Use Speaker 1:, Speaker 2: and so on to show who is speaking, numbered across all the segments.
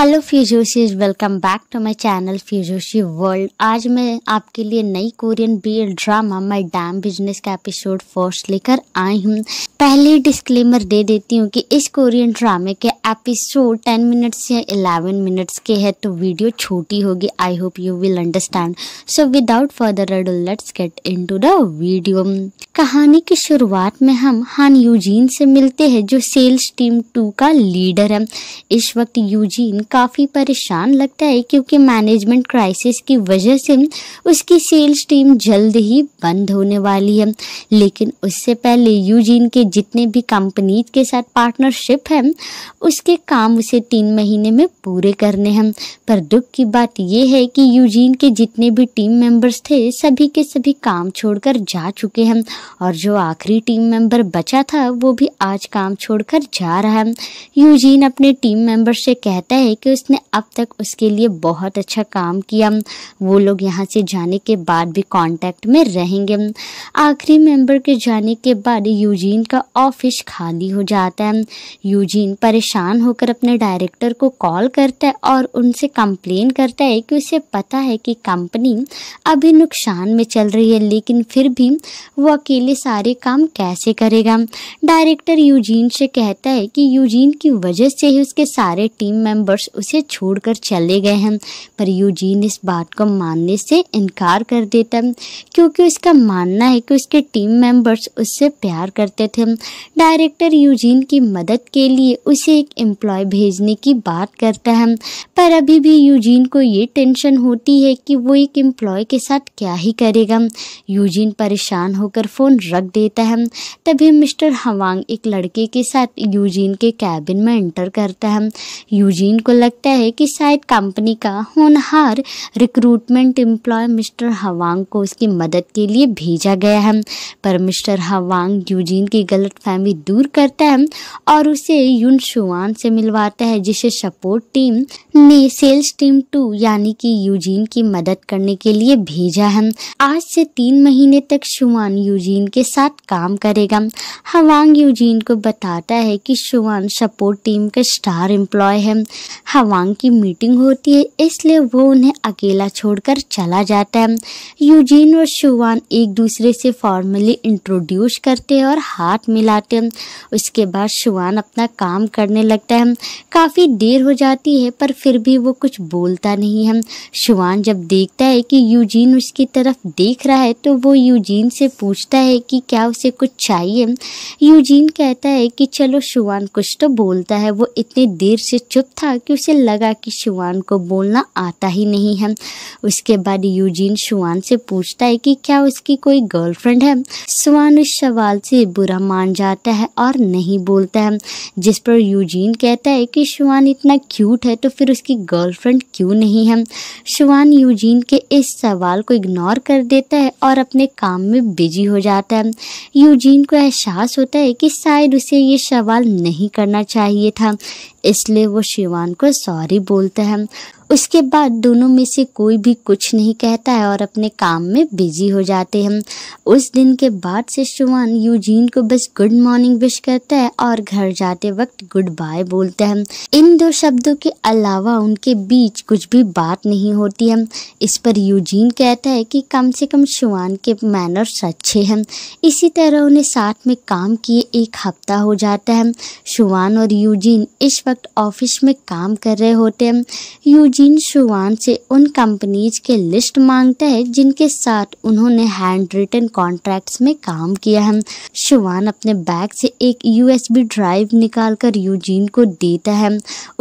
Speaker 1: hello फ्यूजोशीज welcome back to my channel फ्यूजोशी world आज मैं आपके लिए नई Korean B drama my damn business का एपिसोड फर्स्ट लेकर आई हूँ पहले डिस्क्लेमर दे देती हूँ कि इस कोरियन ड्रामे के एपिसोड 10 मिनट्स या 11 मिनट्स के हैं तो वीडियो छोटी होगी I hope you will understand so without further ado let's get in the video कहानी की शुरुआत में हम हान यूजीन से मिलते हैं जो सेल्स टीम टू का लीडर है इस वक्त यूजीन काफ़ी परेशान लगता है क्योंकि मैनेजमेंट क्राइसिस की वजह से उसकी सेल्स टीम जल्द ही बंद होने वाली है लेकिन उससे पहले यूजीन के जितने भी कंपनीज के साथ पार्टनरशिप है उसके काम उसे तीन महीने में पूरे करने हैं पर दुख की बात यह है कि यूजीन के जितने भी टीम मेंबर्स थे सभी के सभी काम छोड़कर जा चुके हैं और जो आखिरी टीम मेंबर बचा था वो भी आज काम छोड़कर जा रहा है यूजीन अपने टीम मेंबर से कहता है है कि उसने अब तक उसके लिए बहुत अच्छा काम किया वो लोग यहाँ से जाने के बाद भी कांटेक्ट में रहेंगे आखिरी मेंबर के जाने के बाद यूजीन का ऑफिस खाली हो जाता है यूजीन परेशान होकर अपने डायरेक्टर को कॉल करता है और उनसे कंप्लेन करता है कि उसे पता है कि कंपनी अभी नुकसान में चल रही है लेकिन फिर भी वो अकेले सारे काम कैसे करेगा डायरेक्टर यूजीन से कहता है कि यूजीन की वजह से ही उसके सारे टीम मेंबर डॉटर्स उसे छोड़कर चले गए हैं पर यूजीन इस बात को मानने से इनकार कर देता है क्योंकि उसका मानना है कि उसके टीम मेंबर्स उससे प्यार करते थे डायरेक्टर यूजीन की मदद के लिए उसे एक एम्प्लॉय भेजने की बात करता है पर अभी भी यूजीन को ये टेंशन होती है कि वो एक एम्प्लॉय के साथ क्या ही करेगा यूजीन परेशान होकर फ़ोन रख देता है तभी मिस्टर हवांग एक लड़के के साथ यूजीन के कैबिन में एंटर करता है यूजीन को को लगता है कि शायद कंपनी का होनहार रिक्रूटमेंट एम्प्लॉय मिस्टर हवांग को उसकी मदद के लिए भेजा गया है पर मिस्टर हवांग यूजीन की गलत फहमी दूर करता है और उसे यून शुआन से मिलवाता है जिसे सपोर्ट टीम ने सेल्स टीम टू यानी कि यूजीन की मदद करने के लिए भेजा है आज से तीन महीने तक शुआन यूजीन के साथ काम करेगा हवांग यूजीन को बताता है कि शुआन सपोर्ट टीम का स्टार एम्प्लॉय है हवांग की मीटिंग होती है इसलिए वो उन्हें अकेला छोड़कर चला जाता है यूजीन और शुवान एक दूसरे से फॉर्मली इंट्रोड्यूस करते हैं और हाथ मिलाते हैं उसके बाद शुवान अपना काम करने लगता है काफ़ी देर हो जाती है पर फिर भी वो कुछ बोलता नहीं है शुवान जब देखता है कि यूजीन उसकी तरफ देख रहा है तो वो यूजीन से पूछता है कि क्या उसे कुछ चाहिए यूजीन कहता है कि चलो शुवान कुछ तो बोलता है वो इतनी देर से चुप था कि उसे लगा कि शुआन को बोलना आता ही नहीं है उसके बाद यूजीन शुआन से पूछता है कि क्या उसकी कोई गर्लफ्रेंड है शुआन उस सवाल से बुरा मान जाता है और नहीं बोलता है जिस पर यूजीन कहता है कि शुआन इतना क्यूट है तो फिर उसकी गर्लफ्रेंड क्यों नहीं है शुआन यूजीन के इस सवाल को इग्नोर कर देता है और अपने काम में बिजी हो जाता है यूजीन को एहसास होता है कि शायद उसे ये सवाल नहीं करना चाहिए था इसलिए वो शिवान को सॉरी बोलता है उसके बाद दोनों में से कोई भी कुछ नहीं कहता है और अपने काम में बिजी हो जाते हैं उस दिन के बाद से शिवान यूजीन को बस गुड मॉर्निंग विश करता है और घर जाते वक्त गुड बाय बोलता है इन दो शब्दों के अलावा उनके बीच कुछ भी बात नहीं होती है इस पर यूजीन कहता है कि कम से कम शिवान के मैनर्स अच्छे हैं इसी तरह उन्हें साथ में काम किए एक हफ्ता हो जाता है शिवान और यूजीन इस वक्त ऑफिस में काम कर रहे होते हैं यूजीन शुवान से उन कंपनीज के लिस्ट मांगता है जिनके साथ उन्होंने हैंड रिटन कॉन्ट्रैक्ट्स में काम किया है शुवान अपने बैग से एक यूएसबी ड्राइव निकालकर यूजीन को देता है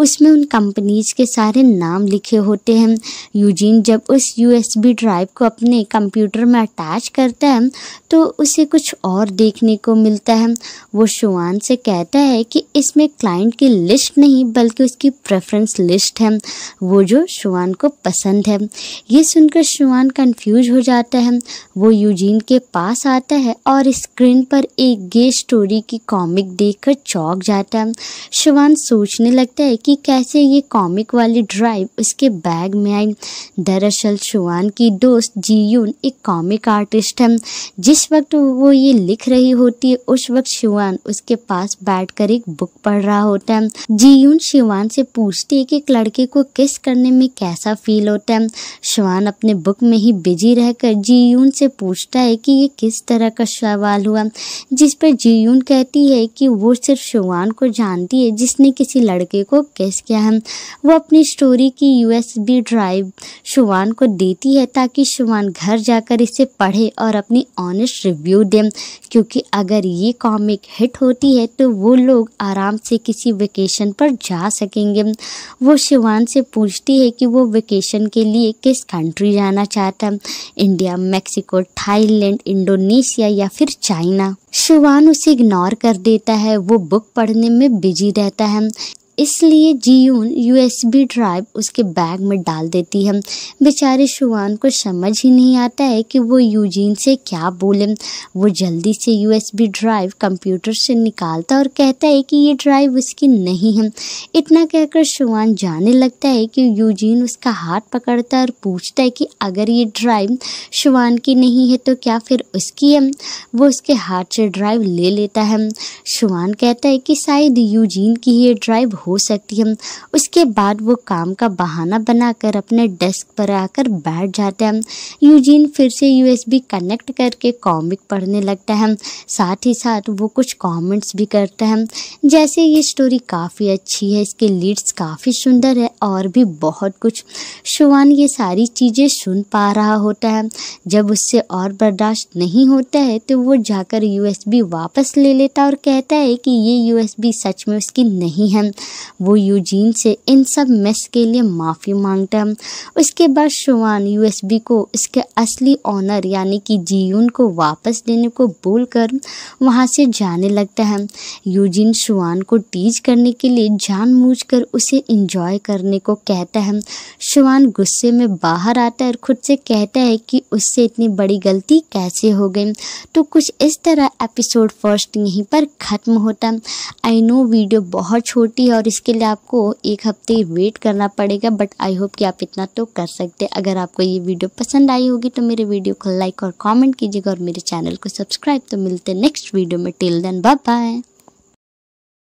Speaker 1: उसमें उन कंपनीज के सारे नाम लिखे होते हैं यूजीन जब उस यू ड्राइव को अपने कंप्यूटर में अटैच करता है तो उसे कुछ और देखने को मिलता है वो शुवान से कहता है कि इसमें क्लाइंट की लिस्ट नहीं बल्कि उसकी प्रेफरेंस लिस्ट है वो जो शुवान को पसंद है ये सुनकर शुवान कंफ्यूज हो जाता है वो यूजीन के पास आता है और स्क्रीन पर एक गे स्टोरी की कॉमिक देखकर चौंक जाता है शुवान सोचने लगता है कि कैसे ये कॉमिक वाली ड्राइव उसके बैग में आई दरअसल शुवान की दोस्त जीयून एक कॉमिक आर्टिस्ट है जिस वक्त वो ये लिख रही होती है उस वक्त शुवान उसके पास बैठकर एक बुक पढ़ रहा होता है जीयून शिवान से पूछती है कि एक लड़के को किस करने में कैसा फील होता है शिवान अपने बुक में ही बिजी रहकर जीयून से पूछता है कि ये किस तरह का सवाल हुआ जिस पर जीयून कहती है कि वो सिर्फ शिवान को जानती है जिसने किसी लड़के को किस किया है वो अपनी स्टोरी की यूएसबी ड्राइव शिवान को देती है ताकि शिवान घर जाकर इसे पढ़े और अपनी ऑनेस्ट रिव्यू दें क्योंकि अगर ये कॉमिक हिट होती है तो वो लोग आराम से किसी वेकेशन पर जा सकेंगे वो शिवान से पूछती है कि वो वेकेशन के लिए किस कंट्री जाना चाहता है इंडिया मेक्सिको थाईलैंड इंडोनेशिया या फिर चाइना शिवान उसे इग्नोर कर देता है वो बुक पढ़ने में बिजी रहता है इसलिए जीयून यूएसबी ड्राइव उसके बैग में डाल देती है बेचारे शुवान को समझ ही नहीं आता है कि वो यूजीन से क्या बोले वो जल्दी से यूएसबी ड्राइव कंप्यूटर से निकालता और कहता है कि ये ड्राइव उसकी नहीं है इतना कहकर शुवान जाने लगता है कि यूजीन उसका हाथ पकड़ता है और पूछता है कि अगर ये ड्राइव शुवान की नहीं है तो क्या फिर उसकी है वो उसके हाथ से ड्राइव ले लेता है शुवान कहता है कि शायद यूजीन की ये ड्राइव हो हो सकती है उसके बाद वो काम का बहाना बनाकर अपने डेस्क पर आकर बैठ जाते हैं यूजीन फिर से यूएसबी कनेक्ट करके कॉमिक पढ़ने लगता है साथ ही साथ वो कुछ कमेंट्स भी करता है जैसे ये स्टोरी काफ़ी अच्छी है इसके लीड्स काफ़ी सुंदर है और भी बहुत कुछ शुवान ये सारी चीज़ें सुन पा रहा होता है जब उससे और बर्दाश्त नहीं होता है तो वो जाकर यूएसबी वापस ले लेता और कहता है कि ये यूएसबी सच में उसकी नहीं है वो यूजीन से इन सब मिस के लिए माफ़ी मांगता है उसके बाद शुवान यूएसबी को इसके असली ऑनर यानी कि जीयून को वापस लेने को बोल कर वहाँ से जाने लगता है यूजीन शुवान को टीज करने के लिए कर उसे इंजॉय करने को कहता है शुवान गुस्से में बाहर आता है और खुद से कहता है कि उससे इतनी बड़ी गलती कैसे हो गई तो कुछ इस तरह एपिसोड फर्स्ट यहीं पर ख़त्म होता आई नो वीडियो बहुत छोटी है और इसके लिए आपको एक हफ्ते वेट करना पड़ेगा बट आई होप कि आप इतना तो कर सकते हैं अगर आपको ये वीडियो पसंद आई होगी तो मेरे वीडियो को लाइक और कमेंट कीजिएगा और मेरे चैनल को सब्सक्राइब तो मिलते हैं नेक्स्ट वीडियो में टिल देन बाय बाय